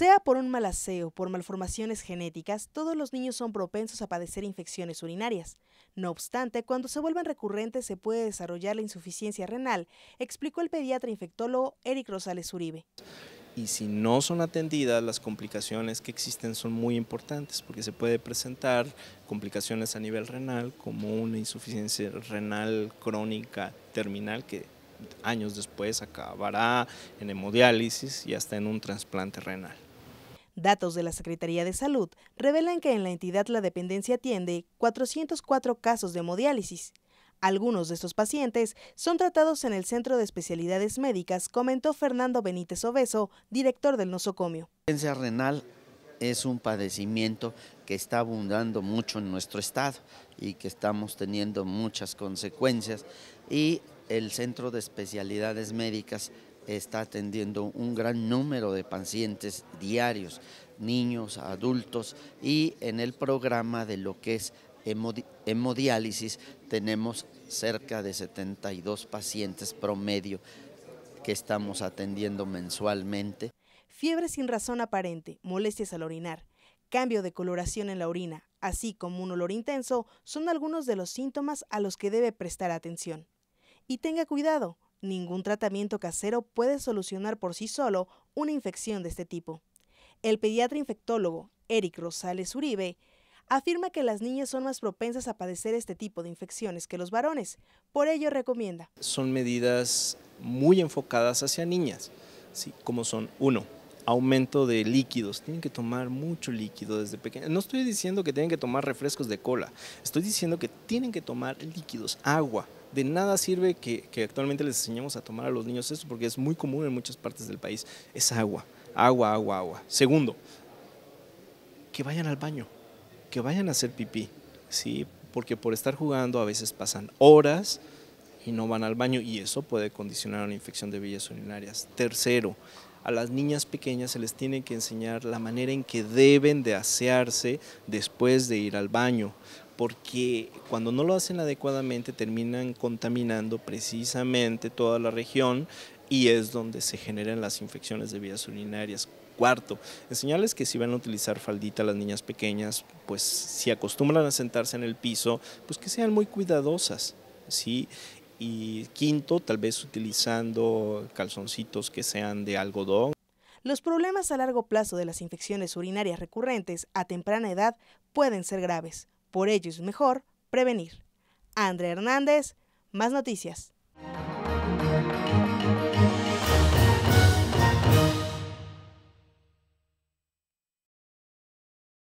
Sea por un mal aseo, por malformaciones genéticas, todos los niños son propensos a padecer infecciones urinarias. No obstante, cuando se vuelven recurrentes se puede desarrollar la insuficiencia renal, explicó el pediatra infectólogo Eric Rosales Uribe. Y si no son atendidas, las complicaciones que existen son muy importantes porque se puede presentar complicaciones a nivel renal como una insuficiencia renal crónica terminal que años después acabará en hemodiálisis y hasta en un trasplante renal. Datos de la Secretaría de Salud revelan que en la entidad la dependencia atiende 404 casos de hemodiálisis. Algunos de estos pacientes son tratados en el Centro de Especialidades Médicas, comentó Fernando Benítez Obeso, director del nosocomio. La dependencia renal es un padecimiento que está abundando mucho en nuestro estado y que estamos teniendo muchas consecuencias y el Centro de Especialidades Médicas está atendiendo un gran número de pacientes diarios, niños, adultos y en el programa de lo que es hemodiálisis tenemos cerca de 72 pacientes promedio que estamos atendiendo mensualmente. Fiebre sin razón aparente, molestias al orinar, cambio de coloración en la orina, así como un olor intenso, son algunos de los síntomas a los que debe prestar atención. Y tenga cuidado, Ningún tratamiento casero puede solucionar por sí solo una infección de este tipo. El pediatra infectólogo Eric Rosales Uribe afirma que las niñas son más propensas a padecer este tipo de infecciones que los varones. Por ello recomienda. Son medidas muy enfocadas hacia niñas, ¿sí? como son uno, aumento de líquidos. Tienen que tomar mucho líquido desde pequeño. No estoy diciendo que tienen que tomar refrescos de cola, estoy diciendo que tienen que tomar líquidos, agua, de nada sirve que, actualmente les enseñemos a tomar a los niños esto, porque es muy común en muchas partes del país. Es agua, agua, agua, agua. Segundo, que vayan al baño, que vayan a hacer pipí, ¿sí? Porque por estar jugando a veces pasan horas y no van al baño y eso puede condicionar una infección de vías urinarias. Tercero, a las niñas pequeñas se les tiene que enseñar la manera en que deben de asearse después de ir al baño porque cuando no lo hacen adecuadamente terminan contaminando precisamente toda la región y es donde se generan las infecciones de vías urinarias. Cuarto, enseñarles que si van a utilizar faldita las niñas pequeñas, pues si acostumbran a sentarse en el piso, pues que sean muy cuidadosas, Y quinto, tal vez utilizando calzoncitos que sean de algodón. Los problemas a largo plazo de las infecciones urinarias recurrentes a temprana edad pueden ser graves, por ello es mejor prevenir. André Hernández, más noticias.